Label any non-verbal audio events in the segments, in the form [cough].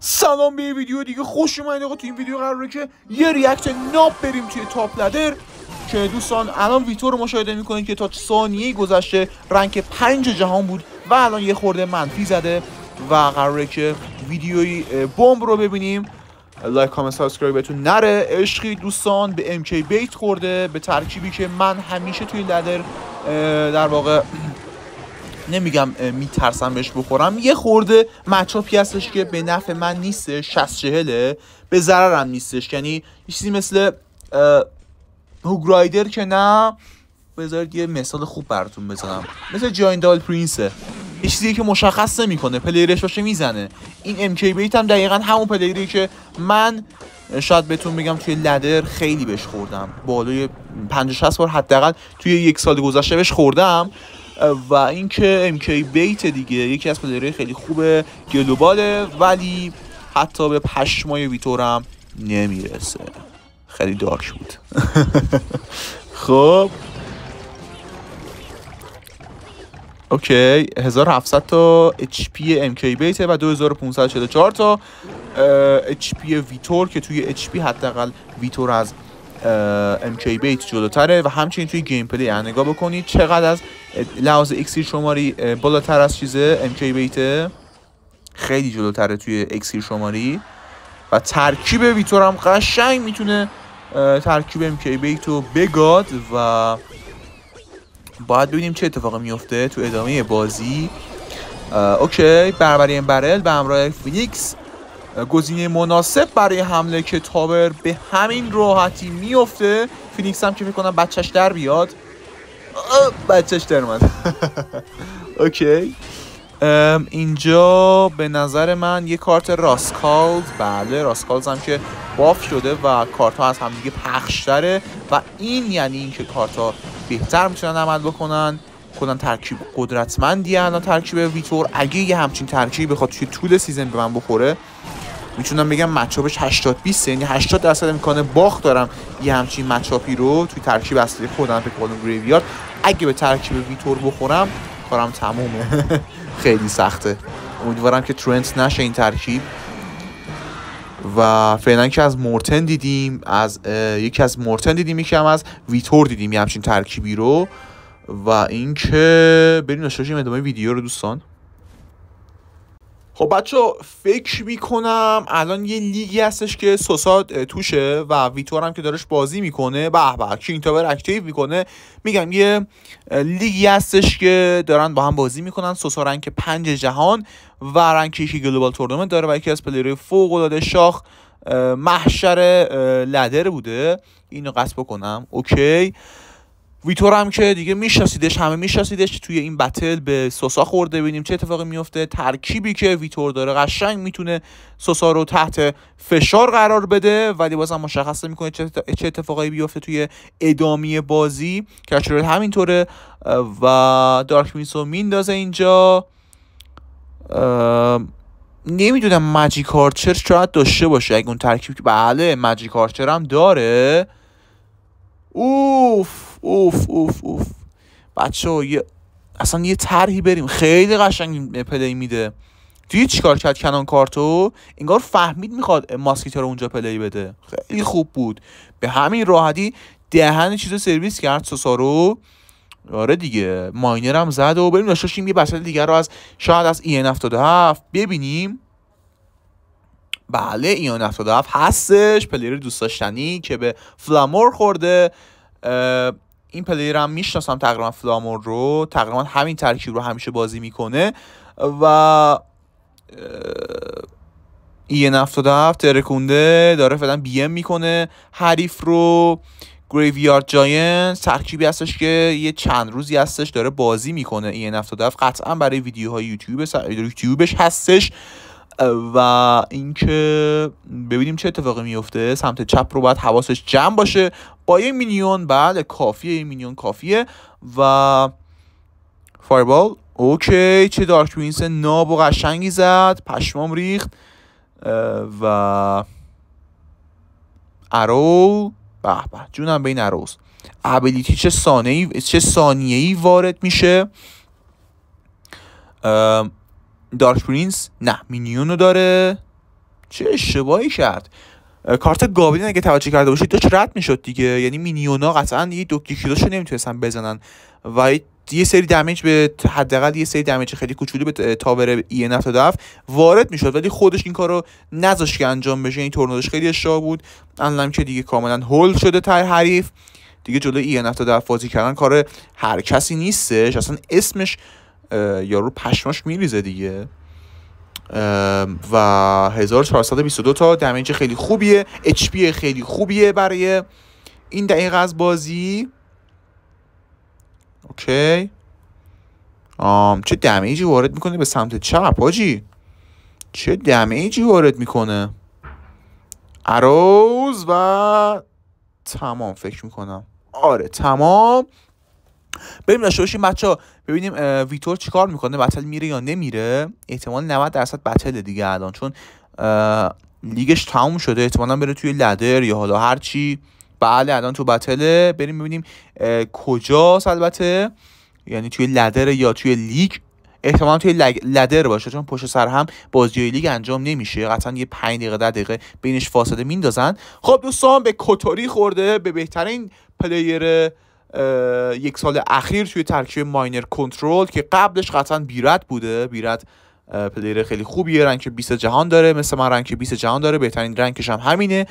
سلام به ویدیو دیگه خوش اومدید آقا تو این ویدیو قراره که یه ریاکت ناب بریم توی تاپ لدر که دوستان الان ویتور رو مشاهده میکنید که تا ثانیه گذشته رنگ پنج جهان بود و الان یه خورده منفی زده و قراره که ویدیوی بمب رو ببینیم لایک کامنت سابسکرایب بهتون نره عشقی دوستان به ام بیت خورده به ترکیبی که من همیشه توی لدر در واقع [clears throat] نمیگم میترسم بهش بخورم یه خورده مچاپی هستش که به نفع من نیست 60 چهله به ضررم نیستش یعنی چیزی مثل هوگرایدر که نه بذارید یه مثال خوب براتون بزنم مثل جایندال پرینسه یه چیزی که مشخص نمیکنه پلیرش باشه میزنه این ام کی بیت هم دقیقا همون پلیری که من شاید بهتون بگم توی لدر خیلی بهش خوردم بالای 50 60 بار حداقل توی یک سال گذشته بهش خوردم و اینکه کی بیت دیگه یکی از پلیرهای خیلی خوب گلوباله ولی حتی به پشمای ویتور هم نمیرسه خیلی دارک بود [laughs] خب اوکی 1700 تا اچ پی ام کی بیت و 2544 تا اچ پی ویتور که توی اچ پی حداقل ویتور از ام کی بیت جلوتره و همچنین توی گیم پلی یعنی نگاه بکنید چقدر از لحاظ اکسیر شماری بالاتر از چیزه امکی بیته خیلی جلوتره توی اکسیر شماری و ترکیب ویتور هم قشنگ میتونه ترکیب امکی بیت رو بگاد و باید ببینیم چه اتفاقی میفته تو ادامه بازی اوکی بربری برل به همراه فینیکس گزینه مناسب برای حمله که تاور به همین راحتی میفته فینیکس هم که فکر کنم بچهش در بیاد بچهش در اومد [laughs] اوکی اینجا به نظر من یه کارت راسکالز بله راسکالز هم که باف شده و کارت ها از همدیگه پخشتره و این یعنی اینکه کارت ها بهتر میتونن عمل بکنن کنن ترکیب قدرتمندی الان ترکیب ویتور اگه یه همچین ترکیبی بخواد توی طول سیزن به من بخوره میتونم بگم مچاپش 80 20 یعنی 80 درصد امکان باخت دارم یه همچین مچاپی رو توی ترکیب اصلی خودم فکر کنم گریویارد اگه به ترکیب ویتور بخورم کارم تمومه [laughs] خیلی سخته امیدوارم که ترنت نشه این ترکیب و فعلا که از مورتن دیدیم از یکی از مورتن دیدیم یکی هم از ویتور دیدیم یه همچین ترکیبی رو و اینکه بریم نشاشیم ادامه ویدیو رو دوستان خب بچه فکر میکنم الان یه لیگی هستش که سوساد توشه و ویتور هم که دارش بازی میکنه به به کینگ تاور اکتیو میکنه میگم یه لیگی هستش که دارن با هم بازی میکنن سوسا رنگ پنج جهان و رنگ یکی گلوبال تورنمنت داره و یکی از پلیرهای فوق العاده شاخ محشر لدر بوده اینو قصد بکنم اوکی ویتور هم که دیگه میشناسیدش همه میشناسیدش توی این بتل به سوسا خورده ببینیم چه اتفاقی میفته ترکیبی که ویتور داره قشنگ میتونه سوسا رو تحت فشار قرار بده ولی بازم مشخص میکنه چه اتفاقی بیفته توی ادامه بازی کچرل همینطوره و دارک میسو میندازه اینجا نمیدونم مجیک کارچر شاید داشته باشه اگه اون ترکیب که بله مجیک کارچر هم داره اوف اوف اوف اوف بچه یه اصلا یه طرحی بریم خیلی قشنگ پلی میده توی چیکار کرد کنان کارتو انگار فهمید میخواد ماسکیتا رو اونجا پلی بده خیلی خوب بود به همین راحتی دهن چیز سرویس کرد سوسارو آره دیگه ماینر هم زد و بریم داشتیم یه بسیار دیگر رو از شاید از e این هفت ببینیم بله این 77 هستش پلیر دوست داشتنی که به فلامور خورده این پلیر هم میشناسم تقریبا فلامور رو تقریبا همین ترکیب رو همیشه بازی میکنه و این 77 ترکونده داره فعلا بی ام میکنه حریف رو گریویارد جاین ترکیبی هستش که یه چند روزی هستش داره بازی میکنه این 77 قطعا برای ویدیوهای یوتیوب یوتیوبش هستش و اینکه ببینیم چه اتفاقی میفته سمت چپ رو باید حواسش جمع باشه با یه میلیون بله کافیه یه مینیون کافیه و فایربال اوکی چه دارک وینس ناب و قشنگی زد پشمام ریخت و ارو به به جونم به این اروز ابیلیتی چه سانه چه ثانیه ای وارد میشه دارک پرینس نه مینیون داره چه اشتباهی کرد کارت گابلین اگه توجه کرده باشید داشت رد میشد دیگه یعنی مینیونا قطعا دیگه دوکی کیلوشو نمیتونستن بزنن و یه سری دمیج به حداقل یه سری دمیج خیلی کوچولو به تاور ای ان دف وارد میشد ولی خودش این کارو نذاشت که انجام بشه این یعنی تورنادوش خیلی اشتباه بود انلم که دیگه کاملا هول شده تر حریف دیگه جلو ای ان دف بازی کردن کار هر کسی نیستش اصلا اسمش یارو پشماش میریزه دیگه و 1422 تا دمیج خیلی خوبیه اچ خیلی خوبیه برای این دقیقه از بازی اوکی آم چه دمیجی وارد میکنه به سمت چپ هاجی چه دمیجی وارد میکنه عروز و تمام فکر میکنم آره تمام بریم داشته باشیم بچه ببینیم ویتور چیکار میکنه بتل میره یا نمیره احتمال 90 درصد بتل دیگه الان چون لیگش تموم شده احتمالا بره توی لدر یا حالا هر چی بله الان تو بتله بریم ببینیم کجاست البته یعنی توی لدر یا توی لیگ احتمال توی لدر باشه چون پشت سر هم بازی لیگ انجام نمیشه قطعا یه 5 دقیقه 10 دقیقه بینش فاصله میندازن خب دوستان به کتوری خورده به بهترین پلیر یک سال اخیر توی ترکیب ماینر کنترل که قبلش قطعا بیرد بوده بیرد پلیر خیلی خوبیه رنگ 20 جهان داره مثل من رنگ 20 جهان داره بهترین رنگش هم همینه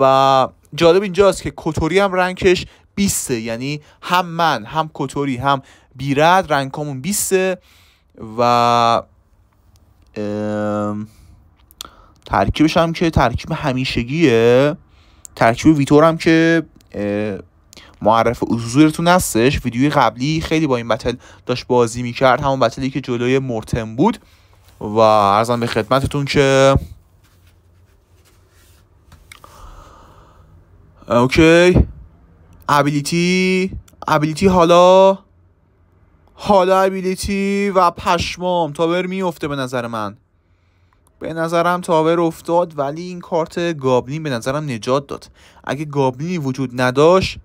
و جالب اینجاست که کتوری هم رنگش 20 یعنی هم من هم کتوری هم بیرد همون 20 و ترکیبش هم که ترکیب همیشگیه ترکیب ویتور هم که معرف حضورتون هستش ویدیوی قبلی خیلی با این بتل داشت بازی میکرد همون بتلی که جلوی مرتم بود و ارزم به خدمتتون که اوکی ابیلیتی ابیلیتی حالا حالا ابیلیتی و پشمام تاور میفته به نظر من به نظرم تاور افتاد ولی این کارت گابلین به نظرم نجات داد اگه گابلینی وجود نداشت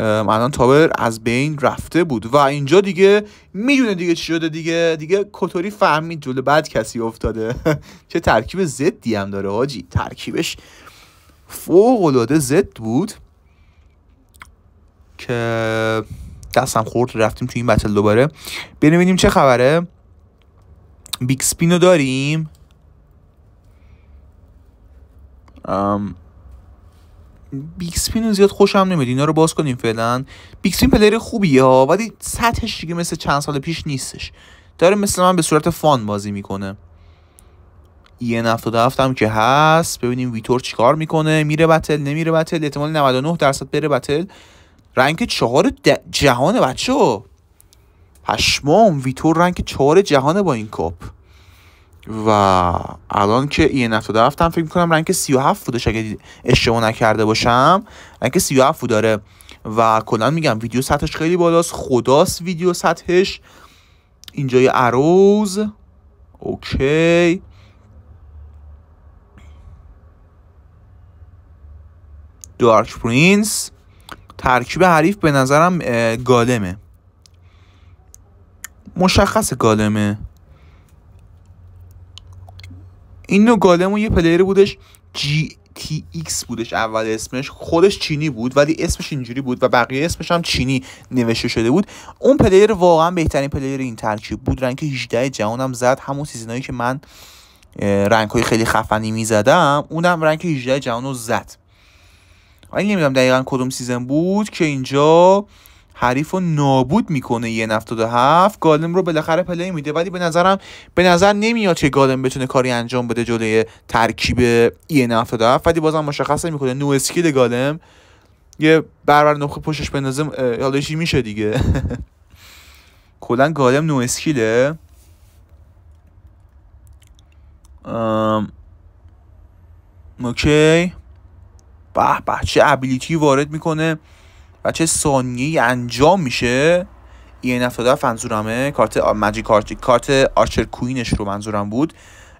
الان تابر از بین رفته بود و اینجا دیگه میدونه دیگه چی شده دیگه دیگه کتوری فهمید جلو بعد کسی افتاده [laughs] چه ترکیب زدی هم داره حاجی ترکیبش فوق العاده زد بود که دستم خورد رفتیم توی این بتل دوباره ببینیم چه خبره بیگ سپینو داریم بیکسپین زیاد خوشم نمیاد اینا رو باز کنیم فعلا بیکسپین پلیر خوبیه ها ولی سطحش دیگه مثل چند سال پیش نیستش داره مثل من به صورت فان بازی میکنه e این و هم که هست ببینیم ویتور چیکار میکنه میره بتل نمیره بتل احتمال 99 درصد بره بتل رنگ چهار جهان بچه پشمام ویتور رنگ چهار جهانه با این کپ و الان که این 77 هم فکر میکنم رنگ 37 بودش اگه اشتباه نکرده باشم رنگ 37 داره و کلا میگم ویدیو سطحش خیلی بالاست خداست ویدیو سطحش اینجای اروز اوکی دارک پرینس ترکیب حریف به نظرم گالمه مشخص گالمه اینو نوع گالمون یه پلیر بودش جی تی بودش اول اسمش خودش چینی بود ولی اسمش اینجوری بود و بقیه اسمش هم چینی نوشته شده بود اون پلیر واقعا بهترین پلیر این ترکیب بود رنگ 18 جوانم زد همون سیزنایی که من رنگ های خیلی خفنی میزدم اونم رنگ 18 جهان رو زد ولی نمیدونم دقیقا کدوم سیزن بود که اینجا حریف رو نابود میکنه یه هفت گالم رو بالاخره پلی میده ولی به نظرم به نظر نمیاد که گالم بتونه کاری انجام بده جلوی ترکیب یه هفت ولی بازم مشخص میکنه نو اسکیل گالم یه بربر نخ پشتش بندازه حالا یادشی میشه دیگه [laughs] کلا گالم نو اسکیله اوکی به به چه ابیلیتی وارد میکنه چه ثانیه انجام میشه e این افتاده منظورمه کارت مجی کارت کارت آرچر کوینش رو منظورم بود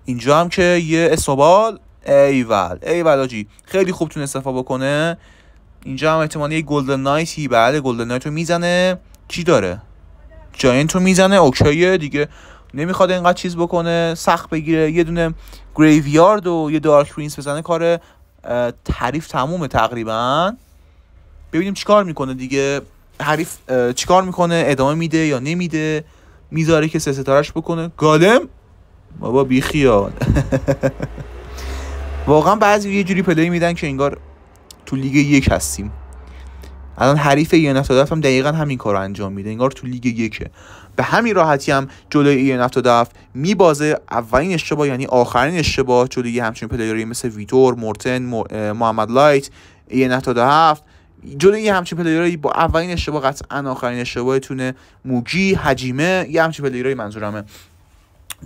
اینجا هم که یه اسنوبال ایوال، ایول ایول آجی خیلی خوب تون استفا بکنه اینجا هم احتمالی یه گلدن نایتی بله گلدن نایت رو میزنه چی داره جاینت رو میزنه اوکیه دیگه نمیخواد اینقدر چیز بکنه سخت بگیره یه دونه گریویارد و یه دارک پرینس بزنه کار تعریف تمومه تقریبا ببینیم چیکار میکنه دیگه حریف چیکار میکنه ادامه میده یا نمیده میذاره که سه ستارش بکنه گالم بابا بیخیال [laughs] واقعا بعضی یه جوری پلی میدن که انگار تو لیگ یک هستیم الان حریف ایان هم دقیقا همین کار انجام میده انگار تو لیگ یکه به همین راحتی هم جلوی و دفت میبازه اولین اشتباه یعنی آخرین اشتباه جلوی همچین پلیاری مثل ویتور مورتن محمد لایت و جلوی یه همچین پلیرایی با اولین اشتباه قطعا آخرین اشتباهتونه موجی حجیمه یه همچین پلیرایی منظورمه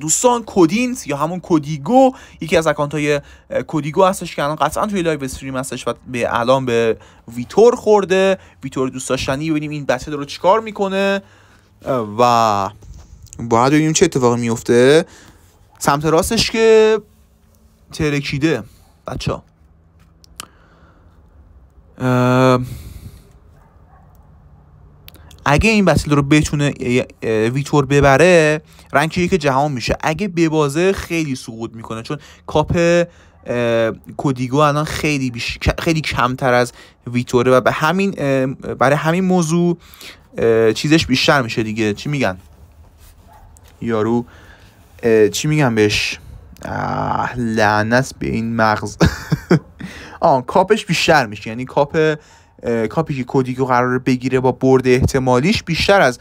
دوستان کودینت یا همون کودیگو یکی از اکانت های کودیگو هستش که الان قطعا توی لایو استریم هستش و به الان به ویتور خورده ویتور دوست داشتنی ببینیم این بچه رو چیکار میکنه و باید ببینیم چه اتفاقی میفته سمت راستش که ترکیده بچه ها اگه این وسیل رو بتونه ویتور ببره رنگ که جهان میشه اگه ببازه خیلی سقوط میکنه چون کاپ کودیگو الان خیلی بیش... خیلی کمتر از ویتوره و به همین برای همین موضوع چیزش بیشتر میشه دیگه چی میگن یارو چی میگن بهش لعنت به این مغز [laughs] آن کاپش بیشتر میشه یعنی کاپ کاپی که کودیگو قرار بگیره با برد احتمالیش بیشتر از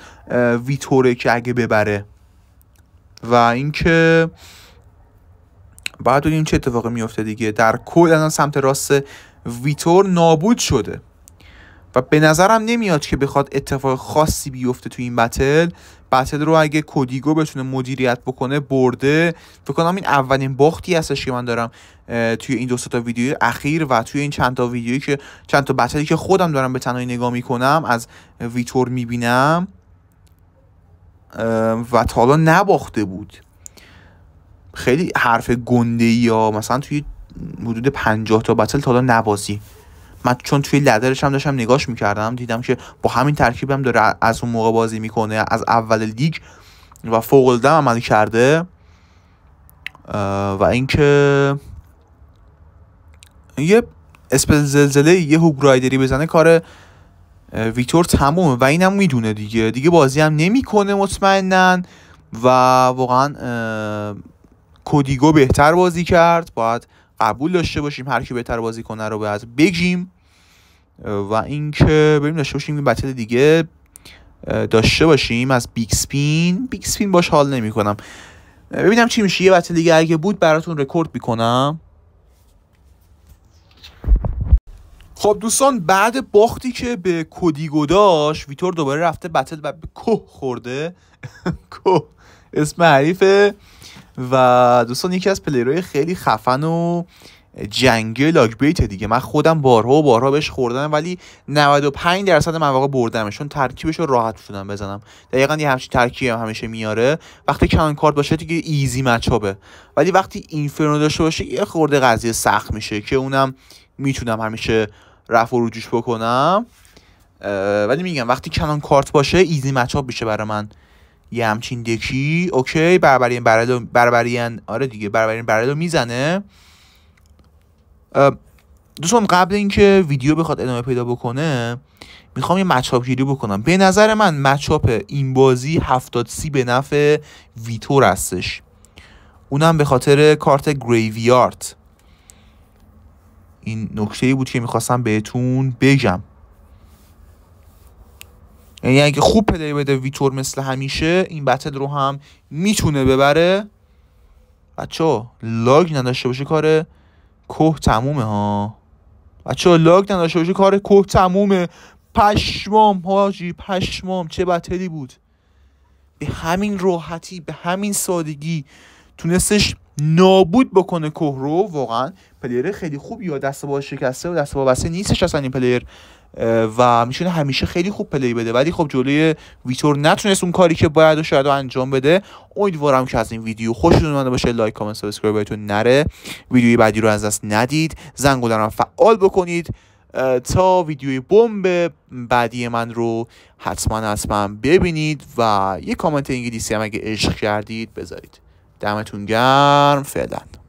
ویتوره که اگه ببره و اینکه بعد این چه اتفاقی میفته دیگه در کل الان سمت راست ویتور نابود شده و به نظرم نمیاد که بخواد اتفاق خاصی بیفته تو این بتل بتل رو اگه کودیگو بتونه مدیریت بکنه برده فکر کنم این اولین باختی هستش که من دارم توی این دو تا ویدیو اخیر و توی این چند تا ویدیویی که چند تا بتلی که خودم دارم به تنهایی نگاه میکنم از ویتور میبینم و تا حالا نباخته بود خیلی حرف گنده یا مثلا توی حدود پنجاه تا بتل تا حالا نبازی من چون توی لدرش هم داشتم نگاش میکردم دیدم که با همین ترکیبم هم داره از اون موقع بازی میکنه از اول لیگ و فوق العاده عمل کرده و اینکه یه اسپل زلزله یه هوگرایدری رایدری بزنه کار ویتور تمومه و اینم میدونه دیگه دیگه بازی هم نمیکنه مطمئنا و واقعا کودیگو بهتر بازی کرد باید قبول داشته باشیم هر کی بهتر بازی کنه رو باید بگیم و اینکه بریم داشته باشیم این بتل دیگه داشته باشیم از بیگ سپین بیگ سپین باش حال نمی کنم ببینم چی میشه یه بتل دیگه اگه بود براتون رکورد میکنم خب دوستان بعد باختی که به کودی داشت ویتور دوباره رفته بتل و به کو خورده [laughs] کو اسم حریفه و دوستان یکی از پلیرهای خیلی خفن و جنگی بیت دیگه من خودم بارها و بارها بهش خوردم ولی 95 درصد مواقع بردمش چون ترکیبش رو راحت شدم بزنم دقیقا یه همچین ترکیب همیشه میاره وقتی کان کارت باشه دیگه ایزی مچابه ولی وقتی اینفرنو داشته باشه یه خورده قضیه سخت میشه که اونم میتونم همیشه رف و روجوش بکنم ولی میگم وقتی کنان کارت باشه ایزی مچاب میشه برای من یه همچین دکی اوکی بربرین برادو آره دیگه بربرین برادو میزنه دوستان قبل اینکه ویدیو بخواد ادامه پیدا بکنه میخوام یه مچاپ گیری بکنم به نظر من مچاپ این بازی 70 سی به نفع ویتور هستش اونم به خاطر کارت گریویارد این نکته بود که میخواستم بهتون بگم یعنی اگه خوب پلی بده ویتور مثل همیشه این بتل رو هم میتونه ببره بچه ها لاگ نداشته باشه کار کوه تمومه ها بچه ها لاگ نداشته باشه کار کوه تمومه پشمام هاجی پشمام چه بتلی بود به همین راحتی به همین سادگی تونستش نابود بکنه کوه رو واقعا پلیر خیلی خوب یا دست با شکسته و دست با بسته نیستش اصلا این پلیر و میشونه همیشه خیلی خوب پلی بده ولی خب جلوی ویتور نتونست اون کاری که باید و شاید انجام بده امیدوارم که از این ویدیو خوشتون اومده باشه لایک کامنت سابسکرایب بهتون نره ویدیوی بعدی رو از دست ندید زنگ رو فعال بکنید تا ویدیوی بمب بعدی من رو حتما حتما ببینید و یه کامنت انگلیسی هم اگه عشق کردید بذارید دمتون گرم فعلا